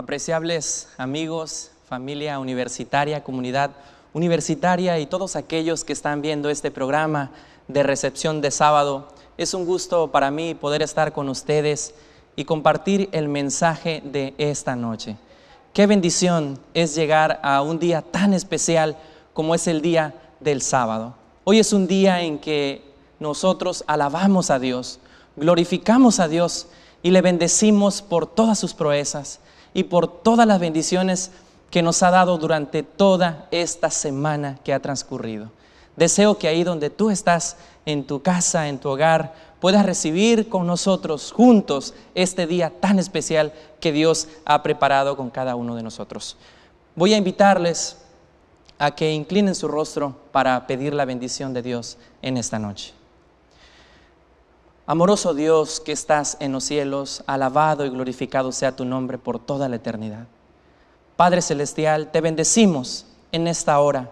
apreciables amigos, familia universitaria, comunidad universitaria y todos aquellos que están viendo este programa de recepción de sábado. Es un gusto para mí poder estar con ustedes y compartir el mensaje de esta noche. Qué bendición es llegar a un día tan especial como es el día del sábado. Hoy es un día en que nosotros alabamos a Dios, glorificamos a Dios y le bendecimos por todas sus proezas, y por todas las bendiciones que nos ha dado durante toda esta semana que ha transcurrido. Deseo que ahí donde tú estás, en tu casa, en tu hogar, puedas recibir con nosotros juntos este día tan especial que Dios ha preparado con cada uno de nosotros. Voy a invitarles a que inclinen su rostro para pedir la bendición de Dios en esta noche. Amoroso Dios que estás en los cielos, alabado y glorificado sea tu nombre por toda la eternidad. Padre Celestial, te bendecimos en esta hora,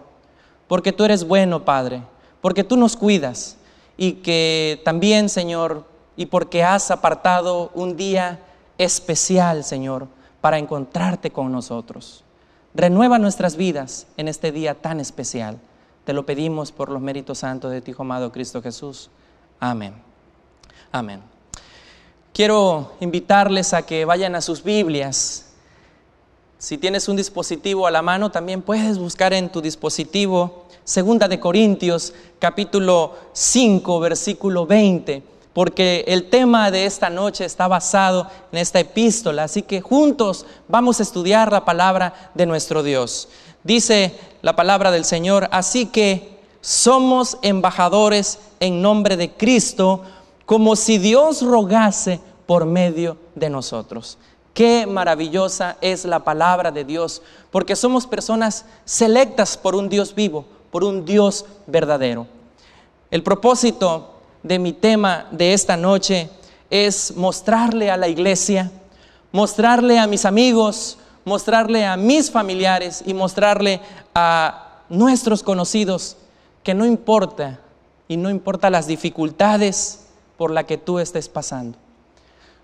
porque tú eres bueno, Padre, porque tú nos cuidas y que también, Señor, y porque has apartado un día especial, Señor, para encontrarte con nosotros. Renueva nuestras vidas en este día tan especial. Te lo pedimos por los méritos santos de tu amado Cristo Jesús. Amén. Amén. Quiero invitarles a que vayan a sus Biblias. Si tienes un dispositivo a la mano, también puedes buscar en tu dispositivo Segunda de Corintios, capítulo 5, versículo 20, porque el tema de esta noche está basado en esta epístola, así que juntos vamos a estudiar la palabra de nuestro Dios. Dice la palabra del Señor, así que somos embajadores en nombre de Cristo, como si Dios rogase por medio de nosotros. Qué maravillosa es la palabra de Dios, porque somos personas selectas por un Dios vivo, por un Dios verdadero. El propósito de mi tema de esta noche es mostrarle a la iglesia, mostrarle a mis amigos, mostrarle a mis familiares y mostrarle a nuestros conocidos que no importa y no importa las dificultades, por la que tú estés pasando.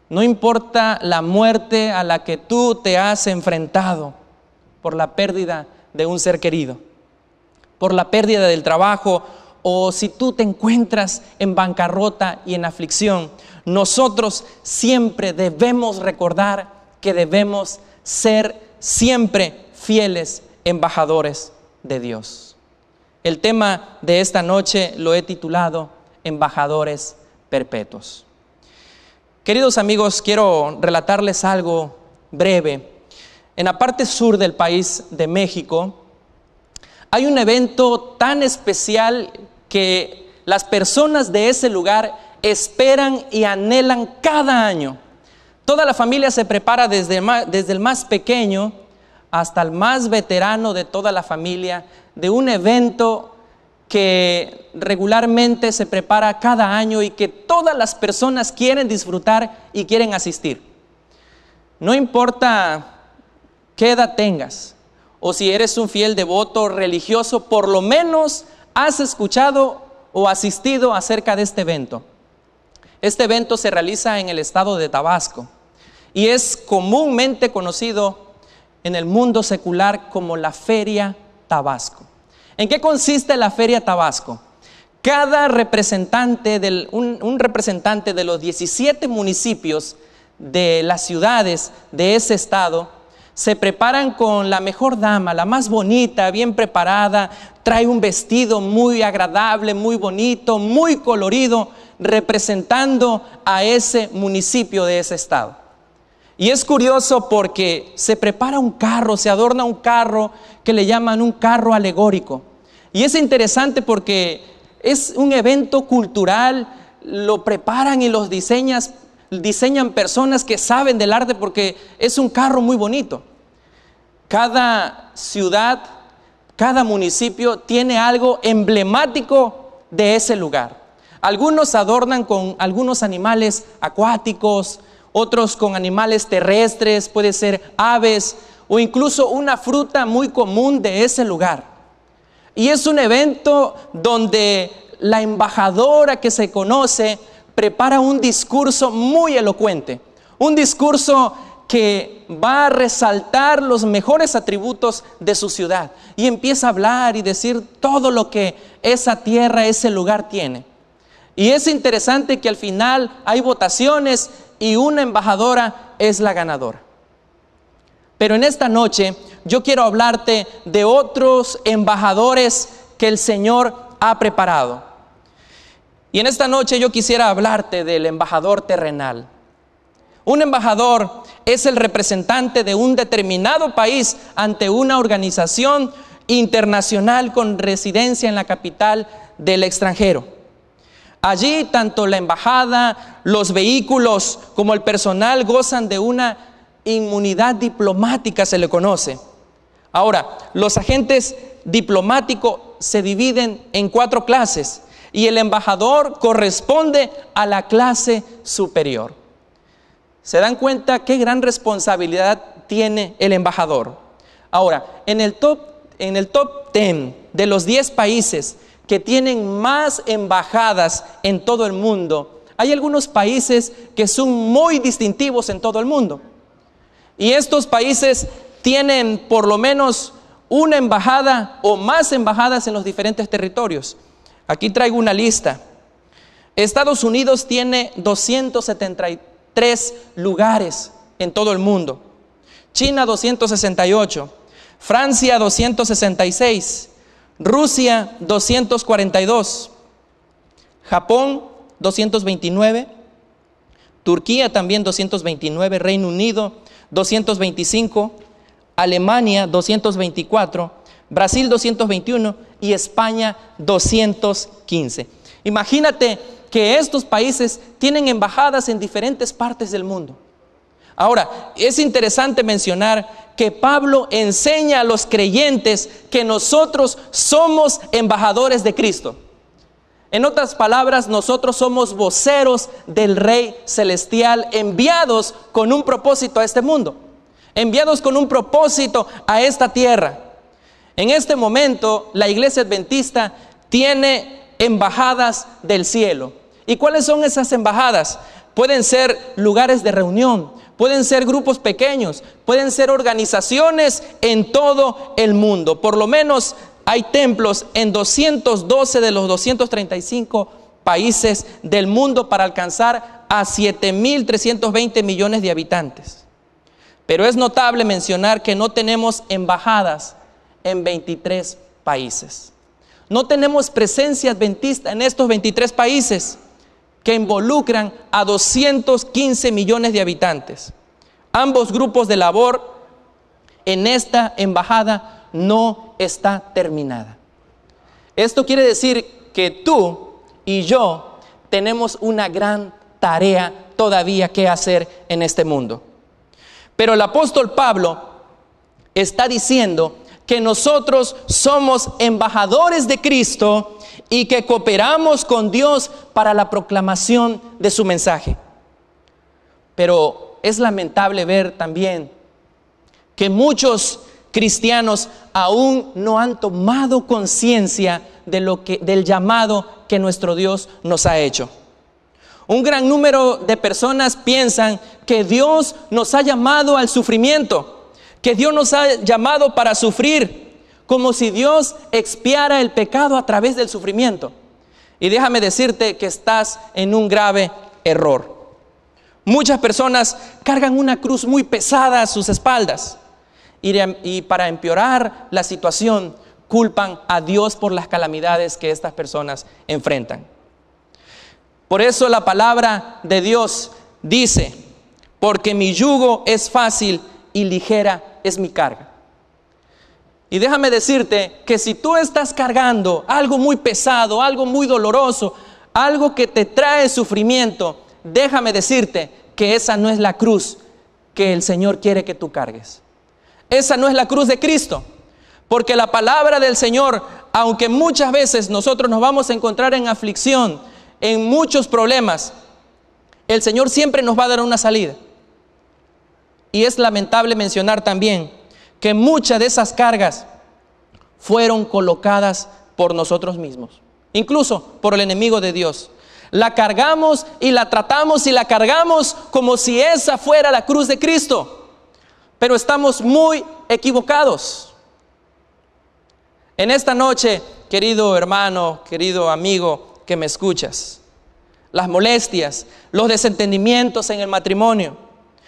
No importa la muerte a la que tú te has enfrentado por la pérdida de un ser querido, por la pérdida del trabajo o si tú te encuentras en bancarrota y en aflicción, nosotros siempre debemos recordar que debemos ser siempre fieles embajadores de Dios. El tema de esta noche lo he titulado Embajadores perpetuos. Queridos amigos, quiero relatarles algo breve. En la parte sur del país de México hay un evento tan especial que las personas de ese lugar esperan y anhelan cada año. Toda la familia se prepara desde, desde el más pequeño hasta el más veterano de toda la familia de un evento que regularmente se prepara cada año y que todas las personas quieren disfrutar y quieren asistir. No importa qué edad tengas o si eres un fiel devoto religioso, por lo menos has escuchado o asistido acerca de este evento. Este evento se realiza en el estado de Tabasco y es comúnmente conocido en el mundo secular como la Feria Tabasco. ¿En qué consiste la Feria Tabasco? Cada representante, un representante de los 17 municipios de las ciudades de ese estado, se preparan con la mejor dama, la más bonita, bien preparada, trae un vestido muy agradable, muy bonito, muy colorido, representando a ese municipio de ese estado. Y es curioso porque se prepara un carro, se adorna un carro que le llaman un carro alegórico. Y es interesante porque es un evento cultural, lo preparan y los diseñan personas que saben del arte porque es un carro muy bonito. Cada ciudad, cada municipio tiene algo emblemático de ese lugar. Algunos adornan con algunos animales acuáticos, otros con animales terrestres, puede ser aves o incluso una fruta muy común de ese lugar. Y es un evento donde la embajadora que se conoce prepara un discurso muy elocuente, un discurso que va a resaltar los mejores atributos de su ciudad y empieza a hablar y decir todo lo que esa tierra, ese lugar tiene. Y es interesante que al final hay votaciones y una embajadora es la ganadora. Pero en esta noche yo quiero hablarte de otros embajadores que el Señor ha preparado. Y en esta noche yo quisiera hablarte del embajador terrenal. Un embajador es el representante de un determinado país ante una organización internacional con residencia en la capital del extranjero. Allí tanto la embajada, los vehículos como el personal gozan de una inmunidad diplomática, se le conoce. Ahora, los agentes diplomáticos se dividen en cuatro clases y el embajador corresponde a la clase superior. ¿Se dan cuenta qué gran responsabilidad tiene el embajador? Ahora, en el top, en el top 10 de los 10 países que tienen más embajadas en todo el mundo. Hay algunos países que son muy distintivos en todo el mundo. Y estos países tienen por lo menos una embajada o más embajadas en los diferentes territorios. Aquí traigo una lista. Estados Unidos tiene 273 lugares en todo el mundo. China 268, Francia 266, Rusia 242, Japón 229, Turquía también 229, Reino Unido 225, Alemania 224, Brasil 221 y España 215. Imagínate que estos países tienen embajadas en diferentes partes del mundo. Ahora, es interesante mencionar que Pablo enseña a los creyentes que nosotros somos embajadores de Cristo. En otras palabras, nosotros somos voceros del Rey Celestial, enviados con un propósito a este mundo, enviados con un propósito a esta tierra. En este momento, la iglesia adventista tiene embajadas del cielo. ¿Y cuáles son esas embajadas? Pueden ser lugares de reunión, pueden ser grupos pequeños, pueden ser organizaciones en todo el mundo. Por lo menos hay templos en 212 de los 235 países del mundo para alcanzar a 7.320 millones de habitantes. Pero es notable mencionar que no tenemos embajadas en 23 países. No tenemos presencia adventista en estos 23 países que involucran a 215 millones de habitantes. Ambos grupos de labor en esta embajada no está terminada. Esto quiere decir que tú y yo tenemos una gran tarea todavía que hacer en este mundo. Pero el apóstol Pablo está diciendo que nosotros somos embajadores de Cristo y que cooperamos con Dios para la proclamación de su mensaje. Pero es lamentable ver también que muchos cristianos aún no han tomado conciencia de lo que del llamado que nuestro Dios nos ha hecho. Un gran número de personas piensan que Dios nos ha llamado al sufrimiento, que Dios nos ha llamado para sufrir, como si Dios expiara el pecado a través del sufrimiento. Y déjame decirte que estás en un grave error. Muchas personas cargan una cruz muy pesada a sus espaldas y, para empeorar la situación culpan a Dios por las calamidades que estas personas enfrentan. Por eso la palabra de Dios dice, porque mi yugo es fácil y ligera es mi carga. Y déjame decirte que si tú estás cargando algo muy pesado, algo muy doloroso, algo que te trae sufrimiento, déjame decirte que esa no es la cruz que el Señor quiere que tú cargues. Esa no es la cruz de Cristo. Porque la palabra del Señor, aunque muchas veces nosotros nos vamos a encontrar en aflicción, en muchos problemas, el Señor siempre nos va a dar una salida. Y es lamentable mencionar también que muchas de esas cargas fueron colocadas por nosotros mismos, incluso por el enemigo de Dios. La cargamos y la tratamos y la cargamos como si esa fuera la cruz de Cristo. Pero estamos muy equivocados. En esta noche, querido hermano, querido amigo que me escuchas, las molestias, los desentendimientos en el matrimonio,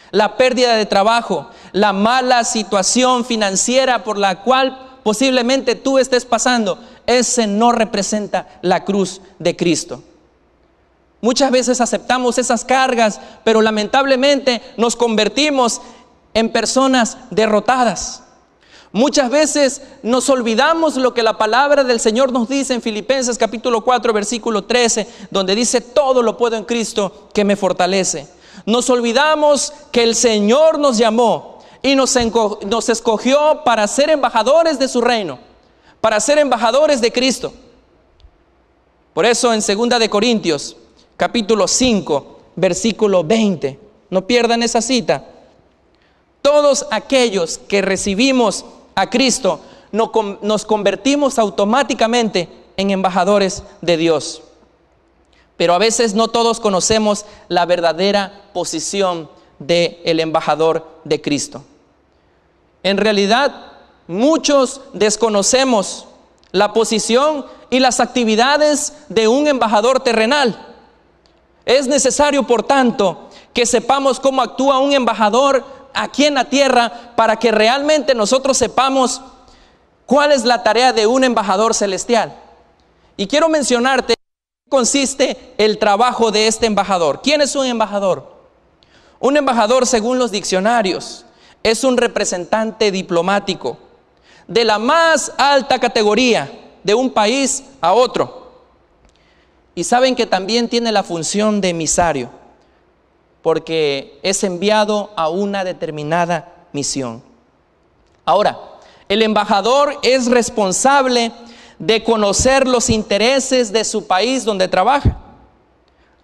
la pérdida de trabajo, la mala situación financiera por la cual posiblemente tú estés pasando, ese no representa la cruz de Cristo. Muchas veces aceptamos esas cargas, pero lamentablemente nos convertimos en personas derrotadas. Muchas veces nos olvidamos lo que la palabra del Señor nos dice en Filipenses capítulo 4 versículo 13, donde dice, todo lo puedo en Cristo que me fortalece. Nos olvidamos que el Señor nos llamó y nos, escogió para ser embajadores de su reino, para ser embajadores de Cristo. Por eso en 2 de Corintios, capítulo 5, versículo 20, no pierdan esa cita. Todos aquellos que recibimos a Cristo nos convertimos automáticamente en embajadores de Dios. Pero a veces no todos conocemos la verdadera posición del el embajador de Cristo. En realidad, muchos desconocemos la posición y las actividades de un embajador terrenal. Es necesario, por tanto, que sepamos cómo actúa un embajador aquí en la tierra para que realmente nosotros sepamos cuál es la tarea de un embajador celestial. Y quiero mencionarte qué consiste el trabajo de este embajador. ¿Quién es un embajador? Un embajador, según los diccionarios, es un representante diplomático de la más alta categoría de un país a otro. Y saben que también tiene la función de emisario, porque es enviado a una determinada misión. Ahora, el embajador es responsable de conocer los intereses de su país donde trabaja.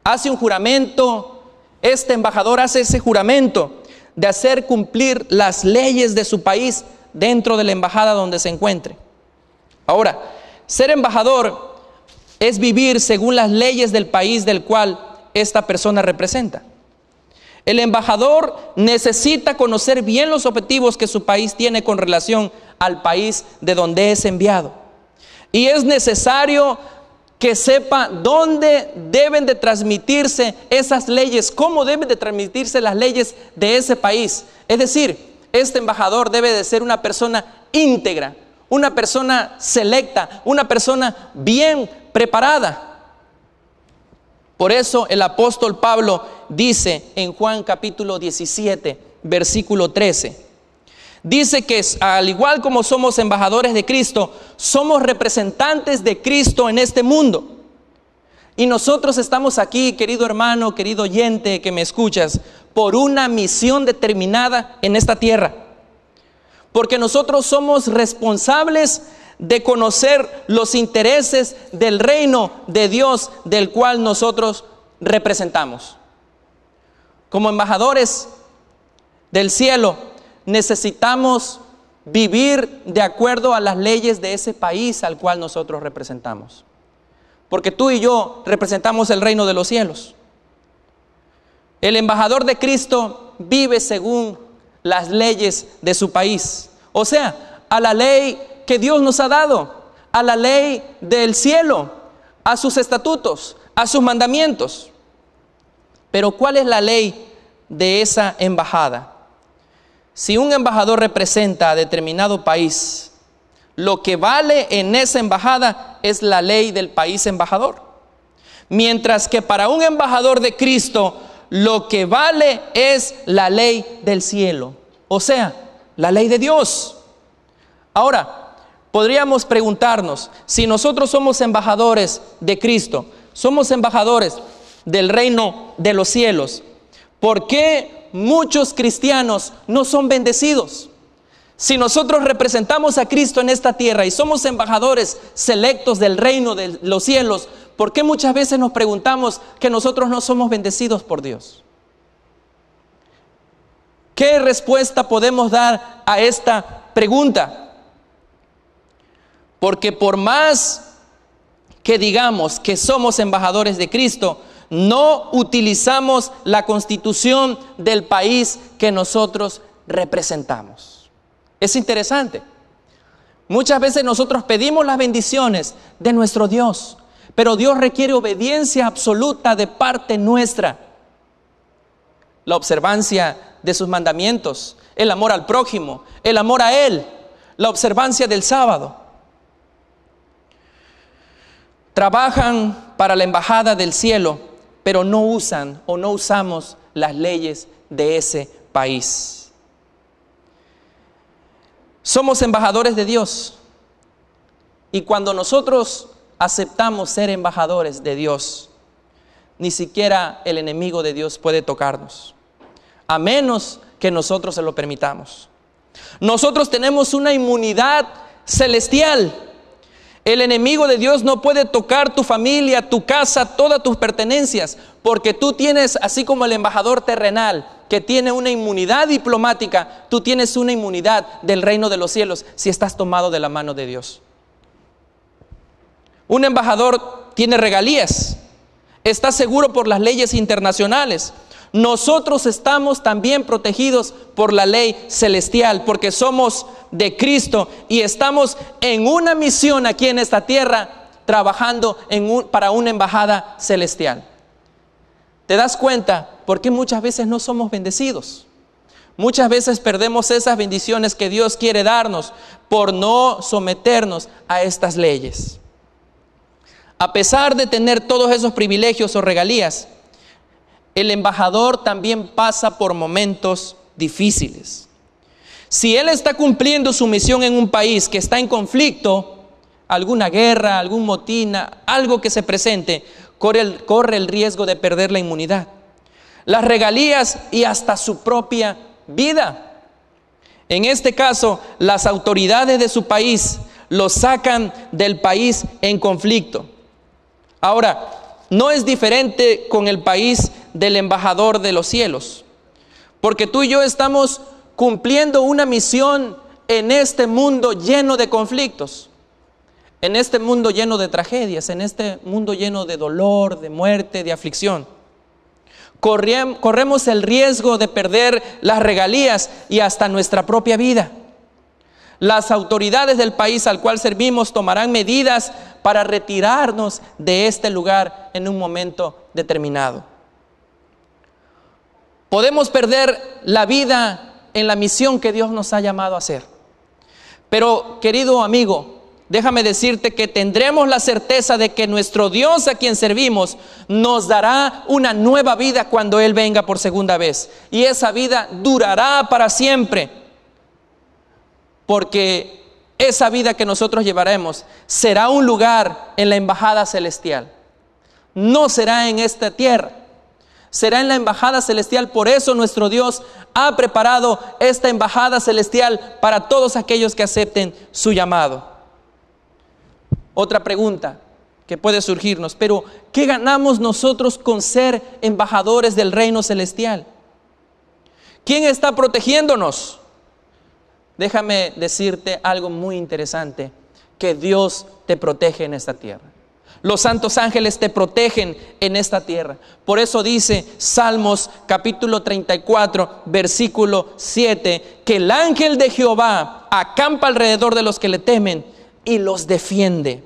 Hace un juramento, este embajador hace ese juramento de hacer cumplir las leyes de su país dentro de la embajada donde se encuentre. Ahora, ser embajador es vivir según las leyes del país del cual esta persona representa. El embajador necesita conocer bien los objetivos que su país tiene con relación al país de donde es enviado. Y es necesario que sepa dónde deben de transmitirse esas leyes, cómo deben de transmitirse las leyes de ese país. Es decir, este embajador debe de ser una persona íntegra, una persona selecta, una persona bien preparada. Por eso el apóstol Pablo dice en Juan capítulo 17, versículo 13, Dice que al igual como somos embajadores de Cristo, somos representantes de Cristo en este mundo. Y nosotros estamos aquí, querido hermano, querido oyente que me escuchas, por una misión determinada en esta tierra. Porque nosotros somos responsables de conocer los intereses del reino de Dios del cual nosotros representamos. Como embajadores del cielo, necesitamos vivir de acuerdo a las leyes de ese país al cual nosotros representamos. Porque tú y yo representamos el reino de los cielos. El embajador de Cristo vive según las leyes de su país. O sea, a la ley que Dios nos ha dado, a la ley del cielo, a sus estatutos, a sus mandamientos. Pero ¿cuál es la ley de esa embajada? Si un embajador representa a determinado país, lo que vale en esa embajada es la ley del país embajador. Mientras que para un embajador de Cristo, lo que vale es la ley del cielo, o sea, la ley de Dios. Ahora, podríamos preguntarnos, si nosotros somos embajadores de Cristo, somos embajadores del reino de los cielos, ¿por qué muchos cristianos no son bendecidos. Si nosotros representamos a Cristo en esta tierra y somos embajadores selectos del reino de los cielos, ¿por qué muchas veces nos preguntamos que nosotros no somos bendecidos por Dios? ¿Qué respuesta podemos dar a esta pregunta? Porque por más que digamos que somos embajadores de Cristo, no utilizamos la constitución del país que nosotros representamos. Es interesante. Muchas veces nosotros pedimos las bendiciones de nuestro Dios, pero Dios requiere obediencia absoluta de parte nuestra. La observancia de sus mandamientos, el amor al prójimo, el amor a Él, la observancia del sábado. Trabajan para la embajada del cielo pero no usan o no usamos las leyes de ese país. Somos embajadores de Dios y cuando nosotros aceptamos ser embajadores de Dios, ni siquiera el enemigo de Dios puede tocarnos, a menos que nosotros se lo permitamos. Nosotros tenemos una inmunidad celestial el enemigo de Dios no puede tocar tu familia, tu casa, todas tus pertenencias, porque tú tienes, así como el embajador terrenal, que tiene una inmunidad diplomática, tú tienes una inmunidad del reino de los cielos si estás tomado de la mano de Dios. Un embajador tiene regalías, está seguro por las leyes internacionales, nosotros estamos también protegidos por la ley celestial, porque somos de Cristo y estamos en una misión aquí en esta tierra, trabajando en para una embajada celestial. ¿Te das cuenta por qué muchas veces no somos bendecidos? Muchas veces perdemos esas bendiciones que Dios quiere darnos por no someternos a estas leyes. A pesar de tener todos esos privilegios o regalías, el embajador también pasa por momentos difíciles. Si él está cumpliendo su misión en un país que está en conflicto, alguna guerra, algún motín, algo que se presente, corre el, corre el riesgo de perder la inmunidad, las regalías y hasta su propia vida. En este caso, las autoridades de su país lo sacan del país en conflicto. Ahora, no es diferente con el país del embajador de los cielos. Porque tú y yo estamos cumpliendo una misión en este mundo lleno de conflictos, en este mundo lleno de tragedias, en este mundo lleno de dolor, de muerte, de aflicción. corremos el riesgo de perder las regalías y hasta nuestra propia vida. Las autoridades del país al cual servimos tomarán medidas para retirarnos de este lugar en un momento determinado. Podemos perder la vida en la misión que Dios nos ha llamado a hacer. Pero, querido amigo, déjame decirte que tendremos la certeza de que nuestro Dios a quien servimos nos dará una nueva vida cuando Él venga por segunda vez. Y esa vida durará para siempre. Porque esa vida que nosotros llevaremos será un lugar en la embajada celestial. No será en esta tierra será en la embajada celestial. Por eso nuestro Dios ha preparado esta embajada celestial para todos aquellos que acepten su llamado. Otra pregunta que puede surgirnos, pero ¿qué ganamos nosotros con ser embajadores del reino celestial? ¿Quién está protegiéndonos? Déjame decirte algo muy interesante, que Dios te protege en esta tierra. Los santos ángeles te protegen en esta tierra. Por eso dice Salmos capítulo 34, versículo 7, que el ángel de Jehová acampa alrededor de los que le temen y los defiende.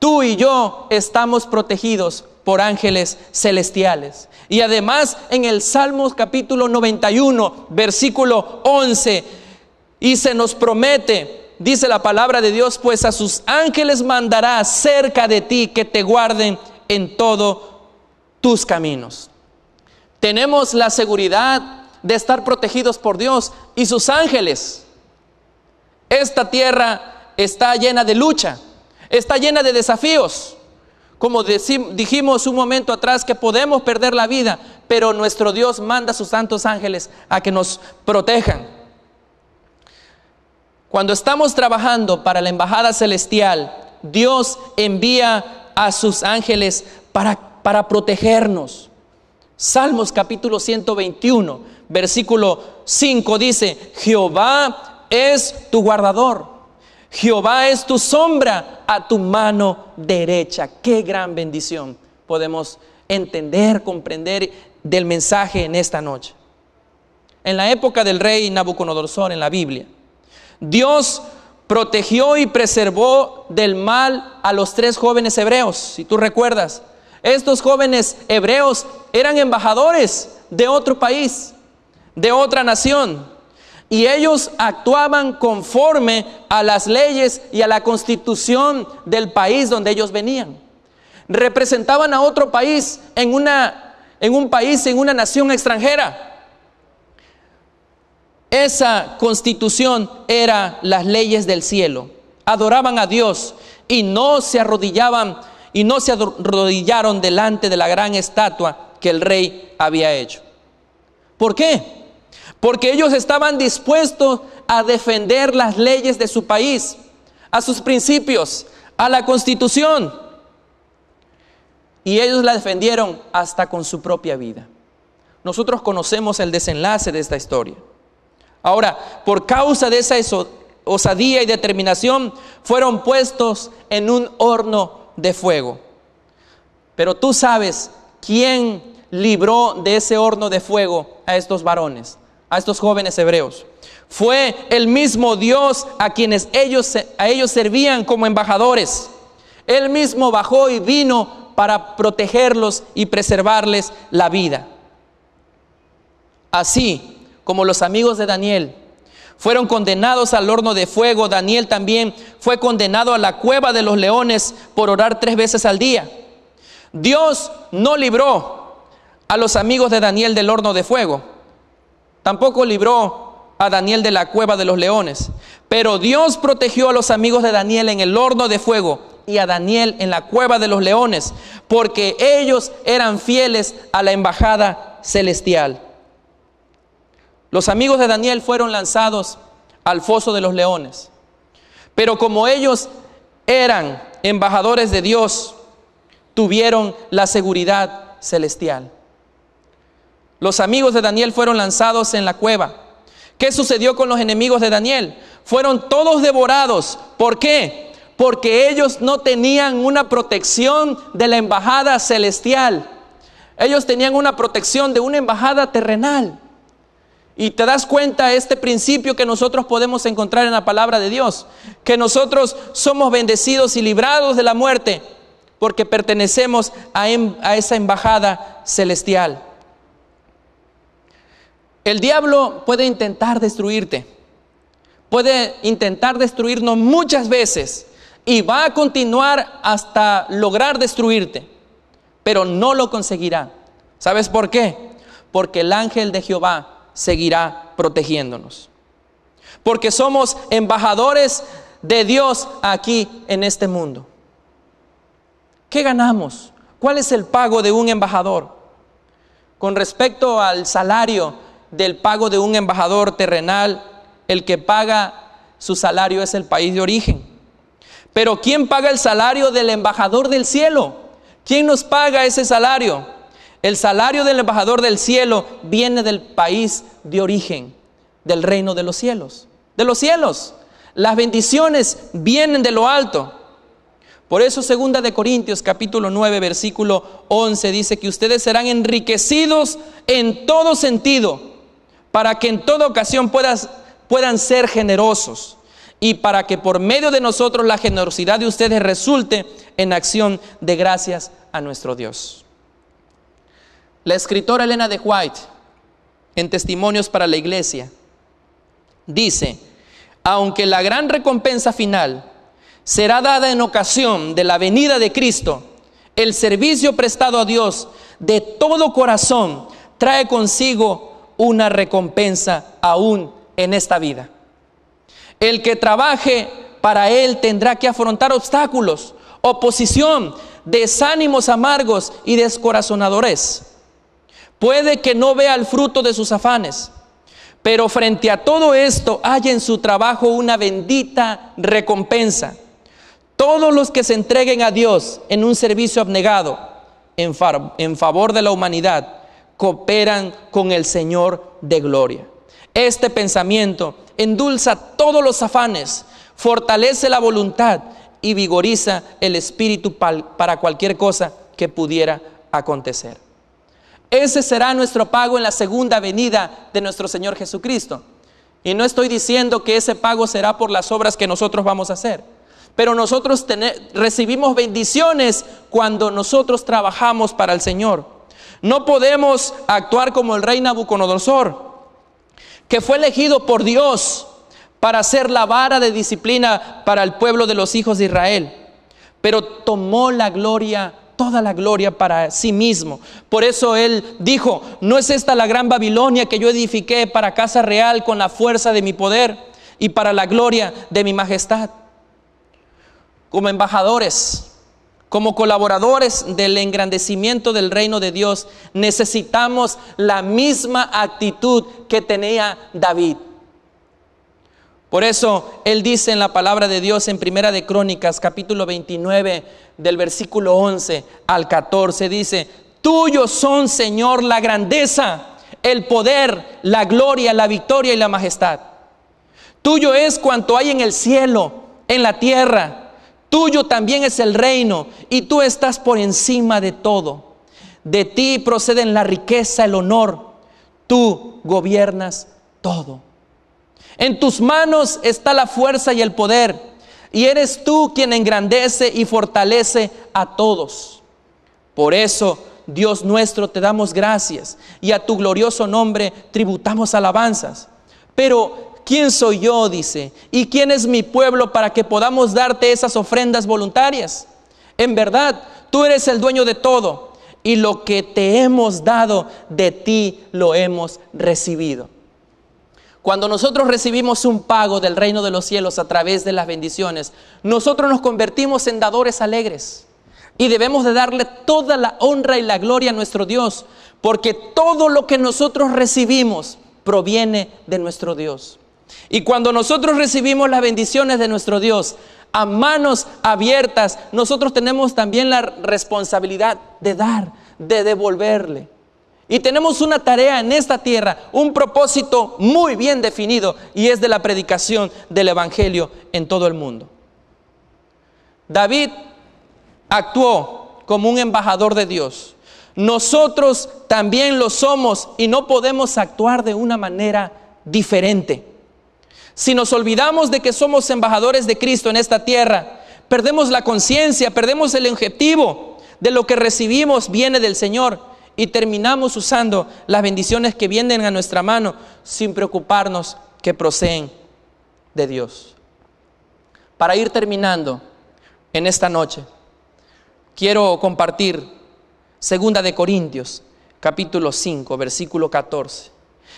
Tú y yo estamos protegidos por ángeles celestiales. Y además en el Salmos capítulo 91, versículo 11, y se nos promete Dice la palabra de Dios, pues a sus ángeles mandará cerca de ti que te guarden en todo tus caminos. Tenemos la seguridad de estar protegidos por Dios y sus ángeles. Esta tierra está llena de lucha, está llena de desafíos. Como dijimos un momento atrás que podemos perder la vida, pero nuestro Dios manda a sus santos ángeles a que nos protejan. Cuando estamos trabajando para la embajada celestial, Dios envía a sus ángeles para, para protegernos. Salmos capítulo 121, versículo 5 dice, Jehová es tu guardador, Jehová es tu sombra a tu mano derecha. Qué gran bendición podemos entender, comprender del mensaje en esta noche. En la época del rey Nabucodonosor en la Biblia, Dios protegió y preservó del mal a los tres jóvenes hebreos, si tú recuerdas. Estos jóvenes hebreos eran embajadores de otro país, de otra nación, y ellos actuaban conforme a las leyes y a la constitución del país donde ellos venían. Representaban a otro país en una en un país, en una nación extranjera. Esa constitución era las leyes del cielo. Adoraban a Dios y no se arrodillaban y no se arrodillaron delante de la gran estatua que el rey había hecho. ¿Por qué? Porque ellos estaban dispuestos a defender las leyes de su país, a sus principios, a la constitución. Y ellos la defendieron hasta con su propia vida. Nosotros conocemos el desenlace de esta historia. Ahora, por causa de esa osadía y determinación, fueron puestos en un horno de fuego. Pero tú sabes quién libró de ese horno de fuego a estos varones, a estos jóvenes hebreos. Fue el mismo Dios a quienes ellos, a ellos servían como embajadores. Él mismo bajó y vino para protegerlos y preservarles la vida. Así, como los amigos de Daniel. Fueron condenados al horno de fuego. Daniel también fue condenado a la cueva de los leones por orar tres veces al día. Dios no libró a los amigos de Daniel del horno de fuego. Tampoco libró a Daniel de la cueva de los leones. Pero Dios protegió a los amigos de Daniel en el horno de fuego y a Daniel en la cueva de los leones, porque ellos eran fieles a la embajada celestial. Los amigos de Daniel fueron lanzados al foso de los leones. Pero como ellos eran embajadores de Dios, tuvieron la seguridad celestial. Los amigos de Daniel fueron lanzados en la cueva. ¿Qué sucedió con los enemigos de Daniel? Fueron todos devorados. ¿Por qué? Porque ellos no tenían una protección de la embajada celestial. Ellos tenían una protección de una embajada terrenal. Y te das cuenta este principio que nosotros podemos encontrar en la palabra de Dios, que nosotros somos bendecidos y librados de la muerte porque pertenecemos a, em, a esa embajada celestial. El diablo puede intentar destruirte, puede intentar destruirnos muchas veces y va a continuar hasta lograr destruirte, pero no lo conseguirá. ¿Sabes por qué? Porque el ángel de Jehová seguirá protegiéndonos. Porque somos embajadores de Dios aquí en este mundo. ¿Qué ganamos? ¿Cuál es el pago de un embajador? Con respecto al salario del pago de un embajador terrenal, el que paga su salario es el país de origen. Pero ¿quién paga el salario del embajador del cielo? ¿Quién nos paga ese salario? El salario del embajador del cielo viene del país de origen, del reino de los cielos. De los cielos. Las bendiciones vienen de lo alto. Por eso segunda de Corintios capítulo 9 versículo 11 dice que ustedes serán enriquecidos en todo sentido para que en toda ocasión puedan ser generosos y para que por medio de nosotros la generosidad de ustedes resulte en acción de gracias a nuestro Dios. La escritora Elena de White, en Testimonios para la Iglesia, dice, aunque la gran recompensa final será dada en ocasión de la venida de Cristo, el servicio prestado a Dios de todo corazón trae consigo una recompensa aún en esta vida. El que trabaje para Él tendrá que afrontar obstáculos, oposición, desánimos amargos y descorazonadores. Puede que no vea el fruto de sus afanes, pero frente a todo esto hay en su trabajo una bendita recompensa. Todos los que se entreguen a Dios en un servicio abnegado en, en favor de la humanidad cooperan con el Señor de gloria. Este pensamiento endulza todos los afanes, fortalece la voluntad y vigoriza el espíritu para cualquier cosa que pudiera acontecer. Ese será nuestro pago en la segunda venida de nuestro Señor Jesucristo. Y no estoy diciendo que ese pago será por las obras que nosotros vamos a hacer. Pero nosotros recibimos bendiciones cuando nosotros trabajamos para el Señor. No podemos actuar como el rey Nabucodonosor, que fue elegido por Dios para ser la vara de disciplina para el pueblo de los hijos de Israel. Pero tomó la gloria toda la gloria para sí mismo. Por eso él dijo, no es esta la gran Babilonia que yo edifiqué para casa real con la fuerza de mi poder y para la gloria de mi majestad. Como embajadores, como colaboradores del engrandecimiento del reino de Dios, necesitamos la misma actitud que tenía David. Por eso él dice en la palabra de Dios en Primera de Crónicas, capítulo 29, del versículo 11 al 14, dice, «Tuyo son, Señor, la grandeza, el poder, la gloria, la victoria y la majestad. Tuyo es cuanto hay en el cielo, en la tierra. Tuyo también es el reino y tú estás por encima de todo. De ti proceden la riqueza, el honor. Tú gobiernas todo. En tus manos está la fuerza y el poder, y eres tú quien engrandece y fortalece a todos. Por eso, Dios nuestro, te damos gracias y a tu glorioso nombre tributamos alabanzas. Pero, ¿quién soy yo? dice, ¿y quién es mi pueblo para que podamos darte esas ofrendas voluntarias? En verdad, tú eres el dueño de todo y lo que te hemos dado, de ti lo hemos recibido. Cuando nosotros recibimos un pago del reino de los cielos a través de las bendiciones, nosotros nos convertimos en dadores alegres. Y debemos de darle toda la honra y la gloria a nuestro Dios, porque todo lo que nosotros recibimos proviene de nuestro Dios. Y cuando nosotros recibimos las bendiciones de nuestro Dios a manos abiertas, nosotros tenemos también la responsabilidad de dar, de devolverle. Y tenemos una tarea en esta tierra, un propósito muy bien definido, y es de la predicación del Evangelio en todo el mundo. David actuó como un embajador de Dios. Nosotros también lo somos y no podemos actuar de una manera diferente. Si nos olvidamos de que somos embajadores de Cristo en esta tierra, perdemos la conciencia, perdemos el objetivo de lo que recibimos viene del Señor y terminamos usando las bendiciones que vienen a nuestra mano sin preocuparnos que proceden de Dios. Para ir terminando en esta noche, quiero compartir Segunda de Corintios, capítulo 5, versículo 14.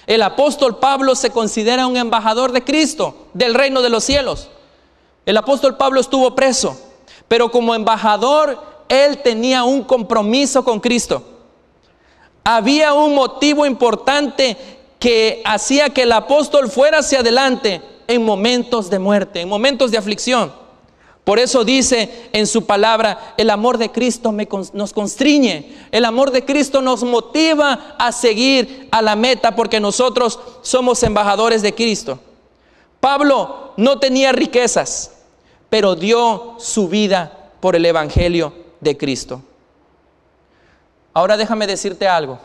El apóstol Pablo se considera un embajador de Cristo, del reino de los cielos. El apóstol Pablo estuvo preso, pero como embajador él tenía un compromiso con Cristo había un motivo importante que hacía que el apóstol fuera hacia adelante en momentos de muerte, en momentos de aflicción. Por eso dice en su palabra, el amor de Cristo nos constriñe, el amor de Cristo nos motiva a seguir a la meta porque nosotros somos embajadores de Cristo. Pablo no tenía riquezas, pero dio su vida por el Evangelio de Cristo. Ahora déjame decirte algo.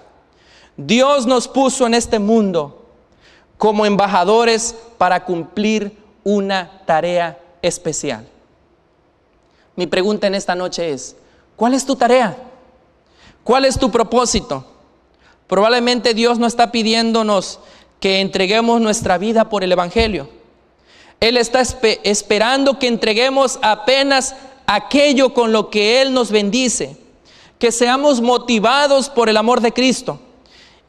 Dios nos puso en este mundo como embajadores para cumplir una tarea especial. Mi pregunta en esta noche es, ¿cuál es tu tarea? ¿Cuál es tu propósito? Probablemente Dios no está pidiéndonos que entreguemos nuestra vida por el Evangelio. Él está esperando que entreguemos apenas aquello con lo que Él nos bendice que seamos motivados por el amor de Cristo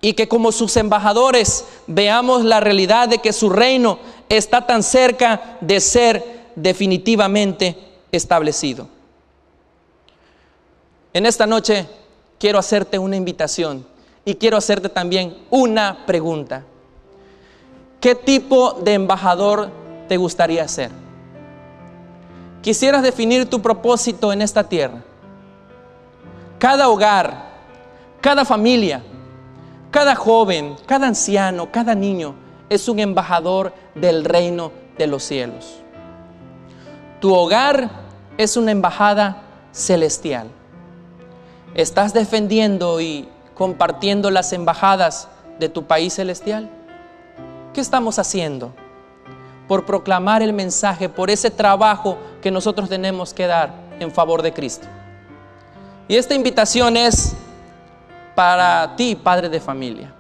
y que como sus embajadores veamos la realidad de que su reino está tan cerca de ser definitivamente establecido. En esta noche quiero hacerte una invitación y quiero hacerte también una pregunta. ¿Qué tipo de embajador te gustaría ser? Quisieras definir tu propósito en esta tierra cada hogar, cada familia, cada joven, cada anciano, cada niño es un embajador del reino de los cielos. Tu hogar es una embajada celestial. ¿Estás defendiendo y compartiendo las embajadas de tu país celestial? ¿Qué estamos haciendo? Por proclamar el mensaje, por ese trabajo que nosotros tenemos que dar en favor de Cristo. Y esta invitación es para ti, padre de familia,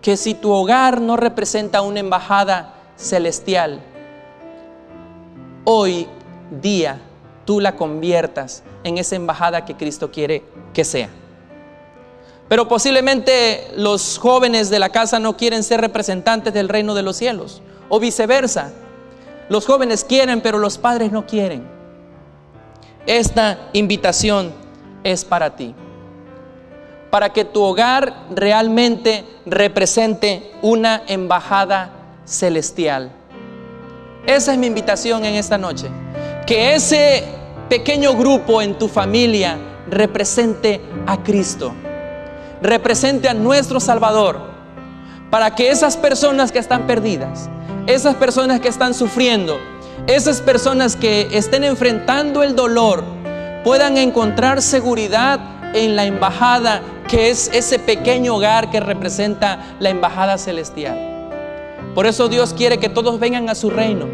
que si tu hogar no representa una embajada celestial, hoy día tú la conviertas en esa embajada que Cristo quiere que sea. Pero posiblemente los jóvenes de la casa no quieren ser representantes del reino de los cielos. O viceversa. Los jóvenes quieren, pero los padres no quieren. Esta invitación es para ti. Para que tu hogar realmente represente una embajada celestial. Esa es mi invitación en esta noche. Que ese pequeño grupo en tu familia represente a Cristo. Represente a nuestro Salvador para que esas personas que están perdidas, esas personas que están sufriendo, esas personas que estén enfrentando el dolor, puedan encontrar seguridad en la embajada, que es ese pequeño hogar que representa la embajada celestial. Por eso Dios quiere que todos vengan a su reino,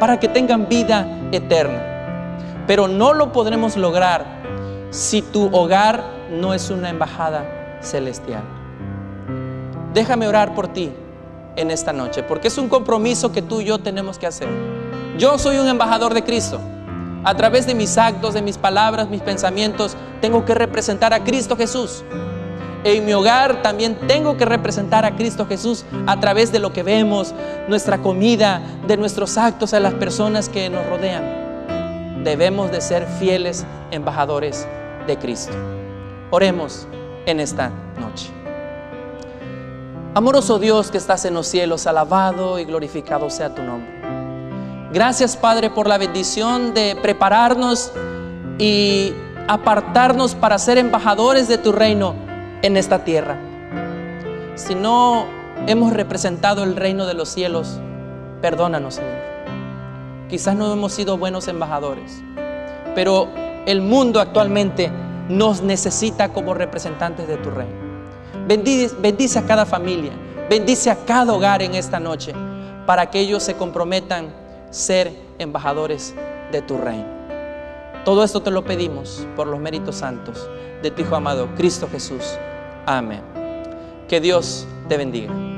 para que tengan vida eterna. Pero no lo podremos lograr si tu hogar no es una embajada celestial. Déjame orar por ti en esta noche, porque es un compromiso que tú y yo tenemos que hacer. Yo soy un embajador de Cristo. A través de mis actos, de mis palabras, mis pensamientos, tengo que representar a Cristo Jesús. En mi hogar también tengo que representar a Cristo Jesús a través de lo que vemos, nuestra comida, de nuestros actos a las personas que nos rodean. Debemos de ser fieles embajadores de Cristo. Oremos en esta noche. Amoroso Dios que estás en los cielos, alabado y glorificado sea tu nombre. Gracias Padre por la bendición de prepararnos y apartarnos para ser embajadores de tu reino en esta tierra. Si no hemos representado el reino de los cielos, perdónanos Señor. Quizás no hemos sido buenos embajadores, pero el mundo actualmente nos necesita como representantes de tu reino. Bendice, bendice a cada familia, bendice a cada hogar en esta noche para que ellos se comprometan ser embajadores de tu reino. Todo esto te lo pedimos por los méritos santos de tu Hijo amado, Cristo Jesús. Amén. Que Dios te bendiga.